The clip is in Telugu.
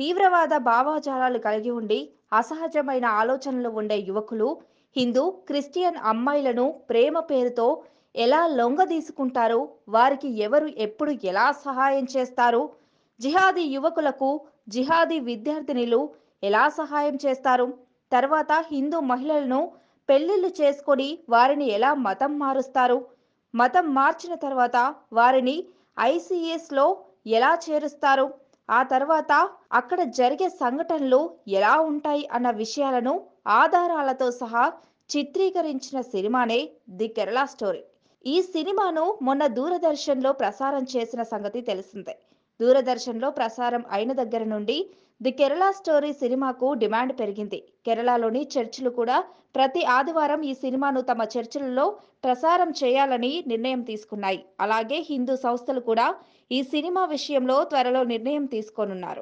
తీవ్రవాద భావాచారాలు కలిగి ఉండి అసహజమైన ఆలోచనలు ఉండే యువకులు హిందూ క్రిస్టియన్ అమ్మాయిలను ప్రేమ పేరుతో ఎలా లొంగదీసుకుంటారు వారికి ఎవరు ఎప్పుడు ఎలా సహాయం చేస్తారు జిహాదీ యువకులకు జిహాదీ విద్యార్థినిలు ఎలా సహాయం చేస్తారు తర్వాత హిందూ మహిళలను పెళ్లిళ్ళు చేసుకొని వారిని ఎలా మతం మారుస్తారు మతం మార్చిన తర్వాత వారిని ఐసిఎస్లో ఎలా చేరుస్తారు ఆ తర్వాత అక్కడ జరిగే సంఘటనలు ఎలా ఉంటాయి అన్న విషయాలను ఆధారాలతో సహా చిత్రీకరించిన సినిమానే ది కేరళ స్టోరీ ఈ సినిమాను మొన్న దూరదర్శన్లో ప్రసారం చేసిన సంగతి తెలిసిందే దూరదర్శన్లో ప్రసారం అయిన దగ్గర నుండి ది కేరళ స్టోరీ సినిమాకు డిమాండ్ పెరిగింది కేరళలోని చర్చిలు కూడా ప్రతి ఆదివారం ఈ సినిమాను తమ చర్చిలలో ప్రసారం చేయాలని నిర్ణయం తీసుకున్నాయి అలాగే హిందూ సంస్థలు కూడా ఈ సినిమా విషయంలో త్వరలో నిర్ణయం తీసుకోనున్నారు